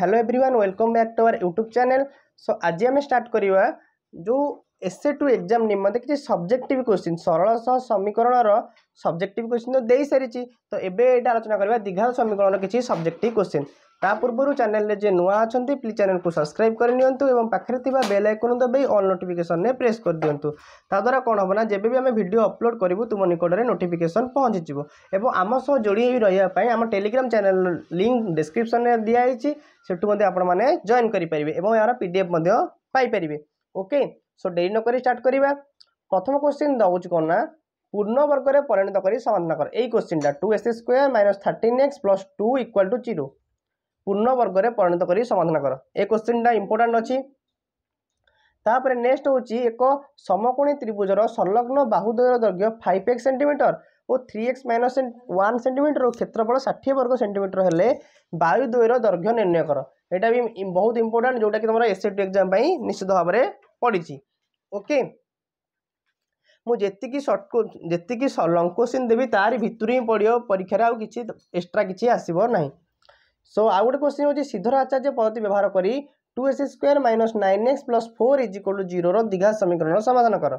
hello everyone welcome back to our YouTube channel so ଆଜି ଆମେ start କରିବା ଯେଉଁ এসে টু এক্সাম নিমন্তে কিছু সবজেক্টিভ কোশ্চিন সরল সহ সমীকরণর সবজেক্টিভ কোশ্চিন তো দিয়ে সারিছি তো এবে এটা আলোচনা করা দীঘা সমীকরণর কিছু সবজেক্টিভ কোশ্চিন তা পূর্বর চ্যানেলে যে নূয়া অনেক প্লিজ চ্যানেলকে সবসক্রাইব করে নিয়ন্তু এবং পাখে থাকা বেল আইকন দবাই অল নোটিফিকেসন প্রেস করে দিও তাদ্বারা কম হব না যেবে আমি ভিডিও অপলোড করবু তুম নিকটরে নোটিফিকেসন পৌঁছিযোগ এবং আম সহ যোড়ি হয়ে রহবা আমার টেলিগ্রাম চ্যানেল লিঙ্ক ডিসক্রিপশন দিয়েছি সেটু আপনার জয়েন করে পারে এবং এর পিডিএফ পাইপারে ওকে ସୋ ଡେରି ନକରି ଷ୍ଟାର୍ଟ କରିବା ପ୍ରଥମ କୋଶ୍ଚିନ୍ ଦେଉଛି କ'ଣ ନା ପୂର୍ଣ୍ଣ ବର୍ଗରେ ପରିଣତ କରି ସମାଧାନ କର ଏଇ କୋଶ୍ଚିନ୍ଟା two s square minus thirteen x plus two equal to zero ପୂର୍ଣ୍ଣ ବର୍ଗରେ ପରିଣତ କରି ସମାଧାନ କର ଏ କୋଶ୍ଚିନ୍ଟା ଇମ୍ପୋର୍ଟାଣ୍ଟ ଅଛି ତାପରେ ନେକ୍ସଟ ହେଉଛି ଏକ ସମକୋଣୀ ତ୍ରିଭୁଜର ସଂଲଗ୍ନ ବାହୁଦୟର ଦୈର୍ଘ୍ୟ ଫାଇଭ ଏକ୍ସ ସେଣ୍ଟିମିଟର ଓ ଥ୍ରୀ ଏକ୍ସ ମାଇନସ୍ ୱାନ୍ ସେଣ୍ଟିମିଟରରୁ କ୍ଷେତ୍ରଫଳ ଷାଠିଏ ବର୍ଗ ସେଣ୍ଟିମିଟର ହେଲେ ବାୟୁଦୟର ଦୈର୍ଘ୍ୟ ନିର୍ଣ୍ଣୟ କର ଏଇଟା ବି ବହୁତ ଇମ୍ପୋର୍ଟାଣ୍ଟ ଯେଉଁଟାକି ତୁମର ଏସ୍ ସି ଟି ଏକ୍ଜାମ୍ ପାଇଁ ନିଶ୍ଚିତ ଭାବରେ ପଡ଼ିଛି ओके मुझे सर्ट को जी लंग क्वेश्चन देवी तार भितर ही पड़ो परीक्षार आ कि एक्सट्रा कि आसब ना सो आउ गोटे क्वेश्चन हो सीधर आचार्य पद्धति व्यवहार कर two s square minus nine x plus four is equal to zero दीघा समीकरण समाधान कर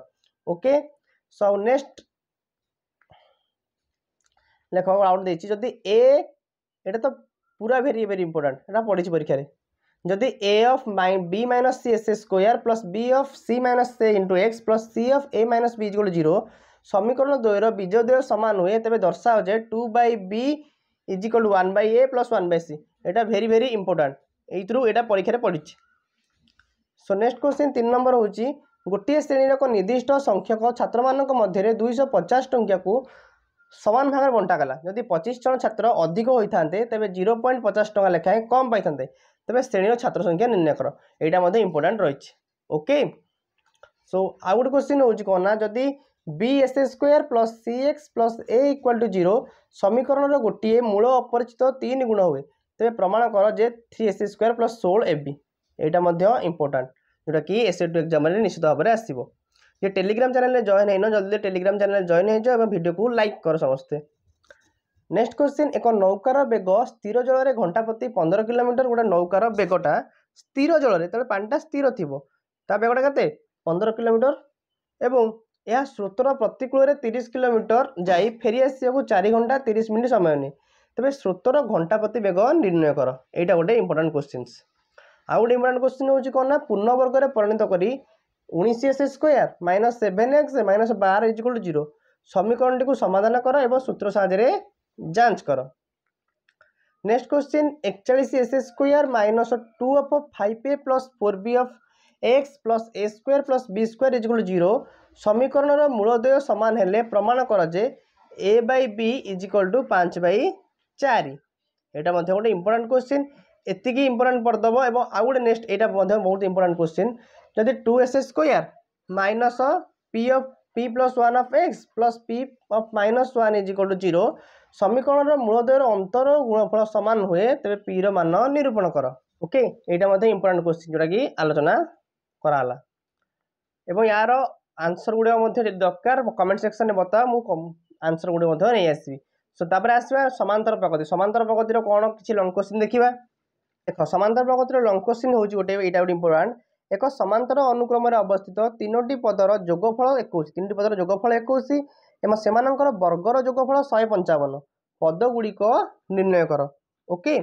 ओके सो आउ नेक्स्ट लेख आउट देखिए जदि ए ये तो पूरा भेरी भेरी इंपोर्टाट यहाँ पढ़ी परीक्षा में যদি a of b minus c s square plus b of c minus c into x plus c of a minus b ইজগুলো জিরো সমীকরণ দ্বয়ের বীজদ্বয় সমান হুয়ে তবে দর্শাও যে two by b equal to one by a plus one by c এটা ভেরি ভেরি ইম্পর্টাট এইথর এটা পরীক্ষার পড়ছে সো নেক্সট কোশ্চিন তিন নম্বর হচ্ছে গোটিয়ে শ্রেণীর এক নির্দিষ্ট সংখ্যক ছাত্র মানক মধ্যে দুইশ পচাশ টঙ্কিয়াকু সমান ভাগে বণ্টাগলা যদি পঁচিশ জন ছাত্র অধিক হয়ে থাকে তবে জিরো পয়েন্ট পচাশ টাকা লেখায় কম পাই ତେବେ ଶ୍ରେଣୀର ଛାତ୍ର ସଂଖ୍ୟା ନିର୍ଣ୍ଣୟ କର ଏଇଟା ମଧ୍ୟ ଇମ୍ପୋର୍ଟାଣ୍ଟ ରହିଛି ଓକେ ସୋ ଆଉ ଗୋଟେ କ୍ୱେଶ୍ଚିନ୍ ହେଉଛି କ'ଣ ନା ଯଦି b s square plus c x plus a equal to zero সমীকরণর গোটিয়ে মূল অপরিচিত তিন গুণ হুয়ে তবে প্রমাণ কর যে থ্রি এস স্কোয়ার প্লস ষোল এবি এইটা মধ্যে ইম্পর্টাট যেটা কি এস টু এক্সামে নিশ্চিত ভাবে আসব যে টেলিগ্রাম চ্যানেলে জয়েন হইন জলদি টেলিগ্রাম চ্যানেলে জয়েন হয়েছ এবং ভিডিওকে লাইক কর সমস্তে ନେକ୍ସଟ କ୍ୱେଶ୍ଚିନ୍ ଏକ ନୌକାର ବେଗ ସ୍ଥିର ଜଳରେ ଘଣ୍ଟା ପ୍ରତି ପନ୍ଦର କିଲୋମିଟର ଗୋଟେ ନୌକାର ବେଗଟା ସ୍ଥିର ଜଳରେ ତେବେ ପାଣିଟା ସ୍ଥିର ଥିବ ତା ବେଗଟା କେତେ ପନ୍ଦର କିଲୋମିଟର ଏବଂ ଏହା ସ୍ରୋତର ପ୍ରତିକୂଳରେ ତିରିଶ କିଲୋମିଟର ଯାଇ ଫେରି ଆସିବାକୁ ଚାରି ଘଣ୍ଟା ତିରିଶ ମିନିଟ୍ ସମୟ ନିଏ ତେବେ ସ୍ରୋତର ଘଣ୍ଟା ପ୍ରତି ବେଗ ନିର୍ଣ୍ଣୟ କର ଏଇଟା ଗୋଟେ ଇମ୍ପୋର୍ଟାଣ୍ଟ କୋଶ୍ଚିନ୍ସ ଆଉ ଗୋଟେ ଇମ୍ପୋର୍ଟାଣ୍ଟ କୋଶ୍ଚିନ୍ ହେଉଛି କ'ଣ ନା ପୂର୍ଣ୍ଣ ବର୍ଗରେ ପରିଣତ କରି ଉଣେଇଶ s square minus seven x minus ବାର ଇଜିକୁଲ୍ ଜିରୋ ସମୀକରଣଟିକୁ ସମାଧାନ କର ଏବଂ ସୂତ୍ର ସାହାଯ୍ୟରେ જાંચ કરો નેક્સ્ટ ક્વેશ્ચન એકચાળીસ s square minus two of five a plus four b of x plus a square plus b square equal zero ସମୀକରଣର ମୂଳୋଦୟ ସମାନ ହେଲେ ପ୍ରମାଣ କର ଯେ a by b equal to ପାଞ୍ଚ ବାଇ ଚାରି ଏଇଟା ମଧ୍ୟ ଗୋଟେ ଇମ୍ପୋର୍ଟାଣ୍ଟ କ୍ୱେଶ୍ଚିନ୍ ଏତିକି ଇମ୍ପୋର୍ଟାଣ୍ଟ କରିଦେବ ଏବଂ ଆଉ ଗୋଟେ ନେକ୍ସଟ ଏଇଟା ମଧ୍ୟ ବହୁତ ଇମ୍ପୋର୍ଟାଣ୍ଟ କ୍ୱେଶ୍ଚିନ୍ ଯଦି two s a square minus p of p plus one of x plus p of minus one is equal to zero समीकरण मूलदयर अंतर गुणफल सामान हुए तेरे पी रान निरूपण कर ओके यहाँ इंपोर्टाट क्वेश्चन जोटा कि आलोचना कराला यार आंसर गुड़ा दरकार कमेंट सेक्शन में बताओ मुझे आंसर गुड़ी सो तप आसवा सामांतर प्रगति सामांतर प्रगतिर कौन किसी लंग क्वेश्चन देखा देख सामांतर प्रगतिर लंग क्वेश्चन हूँ गोटे ये गोटे इंपोर्टाट ଏକ ସମାନ୍ତର ଅନୁକ୍ରମରେ ଅବସ୍ଥିତ ତିନୋଟି ପଦର ଯୋଗଫଳ ଏକୋଇଶ ତିନୋଟି ପଦର ଯୋଗଫଳ ଏକୋଇଶ ଏବଂ ସେମାନଙ୍କର ବର୍ଗର ଯୋଗଫଳ ଶହେ ପଞ୍ଚାବନ ପଦଗୁଡ଼ିକ ନିର୍ଣ୍ଣୟ କର ଓକେ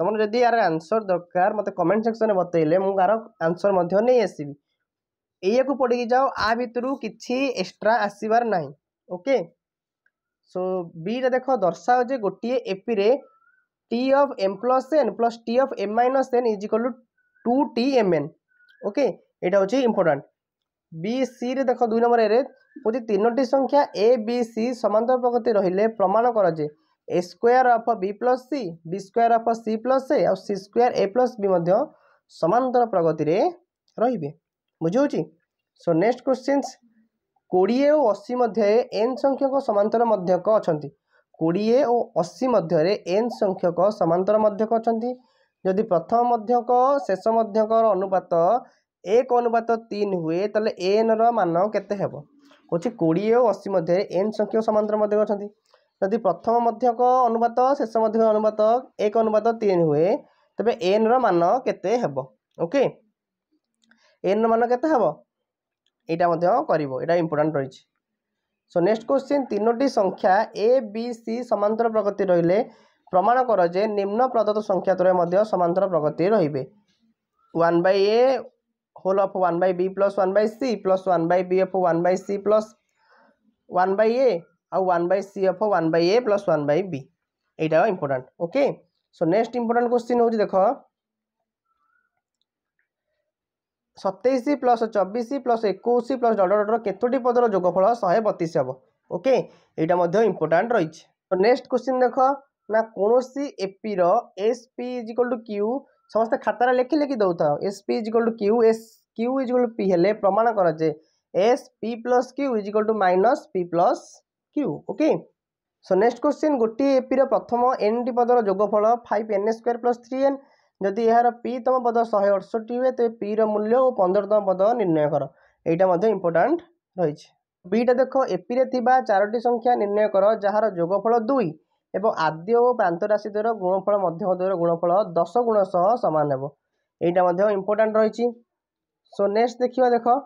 ତୁମର ଯଦି ଏହାର ଆନ୍ସର୍ ଦରକାର ମୋତେ କମେଣ୍ଟ ସେକ୍ସନ୍ରେ ବତେଇଲେ ମୁଁ ଏହାର ଆନ୍ସର୍ ମଧ୍ୟ ନେଇ ଆସିବି ଏଇଆକୁ ପଡ଼ିକି ଯାଅ ଆ ଭିତରୁ କିଛି ଏକ୍ସଟ୍ରା ଆସିବାର ନାହିଁ ଓକେ ସୋ ବିରେ ଦେଖ ଦର୍ଶାଅ ଯେ ଗୋଟିଏ ଏପିରେ t of m plus n plus t of m minus n is equal to t m n okay यहाँ हूँ इम्पोर्टाट बी सी रे देख दुई नंबर एरे जो तीनो संख्या ए बी सी समांतर प्रगति रही प्रमाण कराजे a square of b plus c b square of c plus a आ स्क्वयर ए प्लस बी सामांतर प्रगति में रे बुझे सो नेक्स्ट क्वेश्चन कोड़े और अशी मध्य एन संख्यक सामांतर मध्यक अच्छा कोड़े और अशी मध्य एन संख्यक सामांतर मध्यक अच्छा ଯଦି ପ୍ରଥମ ମଧ୍ୟକ ଶେଷ ମଧ୍ୟକର ଅନୁପାତ ଏକ ଅନୁପାତ ତିନି ହୁଏ ତାହେଲେ ଏନ୍ର ମାନ କେତେ ହେବ କହୁଛି କୋଡ଼ିଏ ଓ ଅଶୀ ମଧ୍ୟରେ ଏନ୍ ସଂଖ୍ୟକ ସମାନ୍ତର ମଧ୍ୟ ଅଛନ୍ତି ଯଦି ପ୍ରଥମ ମଧ୍ୟକ ଅନୁପାତ ଶେଷ ମଧ୍ୟକ ଅନୁପାତ ଏକ ଅନୁପାତ ତିନି ହୁଏ ତେବେ ଏନ୍ର ମାନ କେତେ ହେବ ଓକେ ଏନ୍ର ମାନ କେତେ ହେବ ଏଇଟା ମଧ୍ୟ କରିବ ଏଇଟା ଇମ୍ପୋର୍ଟାଣ୍ଟ ରହିଛି ସୋ ନେକ୍ସଟ କୋଶ୍ଚିନ୍ ତିନୋଟି ସଂଖ୍ୟା ଏ ବି ସି ସମାନ୍ତର ପ୍ରଗତି ରହିଲେ প্রমাণ কর যে নিম্ন প্রদত্ত সংখ্যা ত্রয় মধ্যে সমান্তর প্রগতি রহবে one by a whole of one by b plus one by c plus one by b of one by c plus one by a ଆଉ one by c of one by a plus one by b ଏଇଟା important okay so next important question ହେଉଛି ଦେଖ ସତେଇଶ plus ଚବିଶ plus ଏକୋଇଶ plus dot ଡଟ୍ର କେତୋଟି ପଦର ଯୋଗଫଳ ଶହେ ବତିଶ ହେବ ଓକେ ଏଇଟା ମଧ୍ୟ ଇମ୍ପୋର୍ଟାଣ୍ଟ ରହିଛି ନେକ୍ସଟ କ୍ୱେଶ୍ଚିନ୍ ଦେଖ ନା କୌଣସି ଏପିର s p is equal to q ସମସ୍ତେ ଖାତାରେ ଲେଖି ଲେଖି ଦେଉଥାଉ s p is equal to q s q is equal to p ହେଲେ ପ୍ରମାଣ କର ଯେ s p plus q is equal to minus p plus q okay so next question ଗୋଟିଏ ଏପିର ପ୍ରଥମ ଏନ୍ଟି ପଦର ଯୋଗଫଳ five n square plus three n ଯଦି ଏହାର ପି ତମ ପଦ ଶହେ ଅଠଷଠି ହୁଏ ତେବେ ପିର ମୂଲ୍ୟ ଓ ପନ୍ଦରତମ ପଦ ନିର୍ଣ୍ଣୟ କର ଏଇଟା ମଧ୍ୟ ଇମ୍ପୋର୍ଟାଣ୍ଟ ରହିଛି ବିଟା ଦେଖ ଏପିରେ ଥିବା ଚାରୋଟି ସଂଖ୍ୟା ନିର୍ଣ୍ଣୟ କର ଯାହାର ଯୋଗଫଳ ଦୁଇ ଏବଂ ଆଦ୍ୟ ଓ ପ୍ରାନ୍ତ ରାଶି ଦ୍ୱାରା ଗୁଣଫଳ ମଧ୍ୟମ ଦ୍ୱାରା ଗୁଣଫଳ ଦଶ ଗୁଣ ସହ ସମାନ ହେବ ଏଇଟା ମଧ୍ୟ ଇମ୍ପୋର୍ଟାଣ୍ଟ ରହିଛି ସୋ ନେକ୍ସଟ ଦେଖିବା ଦେଖ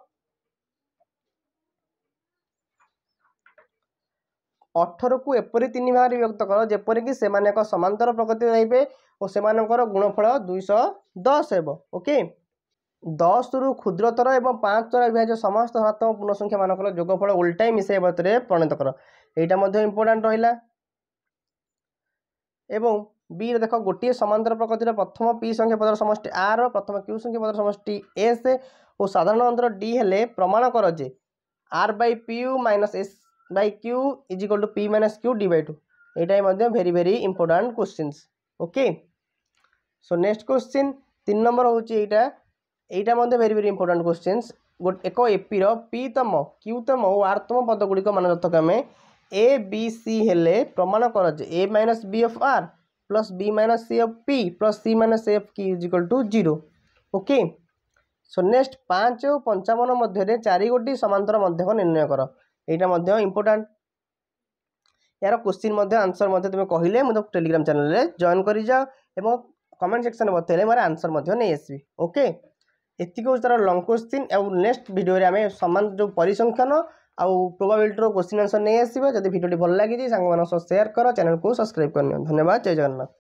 ଅଠରକୁ ଏପରି ତିନି ଭାଗରେ ବିଭକ୍ତ କର ଯେପରିକି ସେମାନେ ଏକ ସମାନ୍ତର ପ୍ରଗତି ରହିବେ ଓ ସେମାନଙ୍କର ଗୁଣଫଳ ଦୁଇଶହ ଦଶ ହେବ ଓକେ ଦଶରୁ କ୍ଷୁଦ୍ରତର ଏବଂ ପାଞ୍ଚ ତର ବିଭାଜ୍ୟ ସମସ୍ତ ଧନାତ୍ମକ ପୂର୍ଣ୍ଣସଂଖ୍ୟାମାନଙ୍କର ଯୋଗଫଳ ଓଲଟାଇ ମିଶାଇବା ଭିତରେ ପରିଣତ କର ଏଇଟା ମଧ୍ୟ ଇମ୍ପୋର୍ଟାଣ୍ଟ ରହିଲା ଏବଂ ବି ରେ ଦେଖ ଗୋଟିଏ ସମାନ୍ତର ପ୍ରକୃତିର ପ୍ରଥମ ପି ସଂଖ୍ୟା ପଦର ସମଷ୍ଟି ଆର୍ ପ୍ରଥମ କ୍ୟୁ ସଂଖ୍ୟା ପଦର ସମଷ୍ଟି ଏସ୍ ଓ ସାଧାରଣ ଅନ୍ତର ଡି ହେଲେ ପ୍ରମାଣ କର ଯେ r by p minus s by q equal to p minus q d by two ଏଇଟା ହିଁ ମଧ୍ୟ very very important questions okay so next question ତିନି ନମ୍ବର ହେଉଛି ଏଇଟା ଏଇଟା ମଧ୍ୟ ଭେରି ଭେରି ଇମ୍ପୋର୍ଟାଣ୍ଟ କୋଶ୍ଚିନ୍ସ ଏକ ଏପିର ପି ତମ କ୍ୟୁତମ ଓ ଆର୍ତମ ପଦଗୁଡ଼ିକ ମାନ ଯଥକ୍ରମେ ଏ ବି ସି ହେଲେ ପ୍ରମାଣ କର ଯେ a minus b of r plus b minus c of p plus c minus c of q is equal to zero okay so next ପାଞ୍ଚ ଓ ପଞ୍ଚାବନ ମଧ୍ୟରେ ଚାରିଗୋଟି ସମାନ୍ତର ମଧ୍ୟକ ନିର୍ଣ୍ଣୟ କର ଏଇଟା ମଧ୍ୟ ଇମ୍ପୋର୍ଟାଣ୍ଟ ଏହାର କୋଶ୍ଚିନ୍ ମଧ୍ୟ ଆନ୍ସର୍ ମଧ୍ୟ ତୁମେ କହିଲେ ମୁଁ ତ ଟେଲିଗ୍ରାମ ଚ୍ୟାନେଲରେ ଜଏନ୍ କରିଯାଅ ଏବଂ କମେଣ୍ଟ ସେକ୍ସନରେ ବତେଇଲେ ମୋର ଆନ୍ସର୍ ମଧ୍ୟ ନେଇ ଆସିବି ଓକେ ଏତିକି ହେଉଛି ତା'ର ଲଙ୍ଗ କୋଶ୍ଚିନ୍ ଆଉ ନେକ୍ସଟ ଭିଡ଼ିଓରେ ଆମେ ସମାନ ଯେଉଁ ପରିସଂଖ୍ୟାନ ଆଉ ପ୍ରୋବାବିଲିଟିର କୋଶ୍ଚିନ୍ ଆନ୍ସର୍ ନେଇ ଆସିବ ଯଦି ଭିଡ଼ିଓଟି ଭଲ ଲାଗିଛି ସାଙ୍ଗମାନଙ୍କ ସହ ସେୟାର କର ଚ୍ୟାନେଲ୍କୁ ସବସ୍କ୍ରାଇବ୍ କରିନିଅ ଧନ୍ୟବାଦ ଜୟ ଜଗନ୍ନାଥ